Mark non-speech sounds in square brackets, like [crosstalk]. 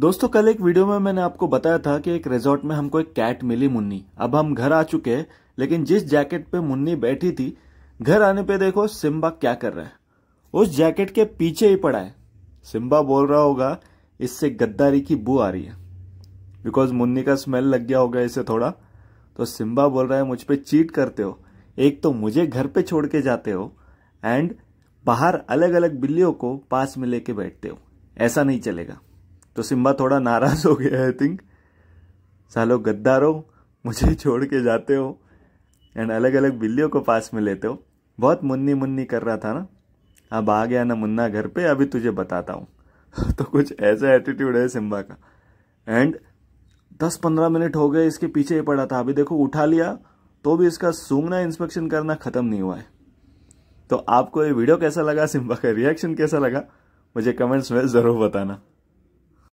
दोस्तों कल एक वीडियो में मैंने आपको बताया था कि एक रिजॉर्ट में हमको एक कैट मिली मुन्नी अब हम घर आ चुके हैं लेकिन जिस जैकेट पे मुन्नी बैठी थी घर आने पे देखो सिम्बा क्या कर रहा है उस जैकेट के पीछे ही पड़ा है सिम्बा बोल रहा होगा इससे गद्दारी की बू आ रही है बिकॉज मुन्नी का स्मेल लग गया होगा इसे थोड़ा तो सिम्बा बोल रहा है मुझ पर चीट करते हो एक तो मुझे घर पे छोड़ के जाते हो एंड बाहर अलग अलग बिल्लियों को पास में लेके बैठते हो ऐसा नहीं चलेगा तो सिम्बा थोड़ा नाराज़ हो गया आई थिंक सालो गद्दारो मुझे [laughs] छोड़ के जाते हो एंड अलग अलग बिल्लियों को पास में लेते हो बहुत मुन्नी मुन्नी कर रहा था ना अब आ गया ना मुन्ना घर पे अभी तुझे बताता हूँ [laughs] तो कुछ ऐसा एटीट्यूड है सिम्बा का एंड दस पंद्रह मिनट हो गए इसके पीछे ही पड़ा था अभी देखो उठा लिया तो भी इसका सूंघना इंस्पेक्शन करना ख़त्म नहीं हुआ है तो आपको ये वीडियो कैसा लगा सिम्बा का रिएक्शन कैसा लगा मुझे कमेंट्स में ज़रूर बताना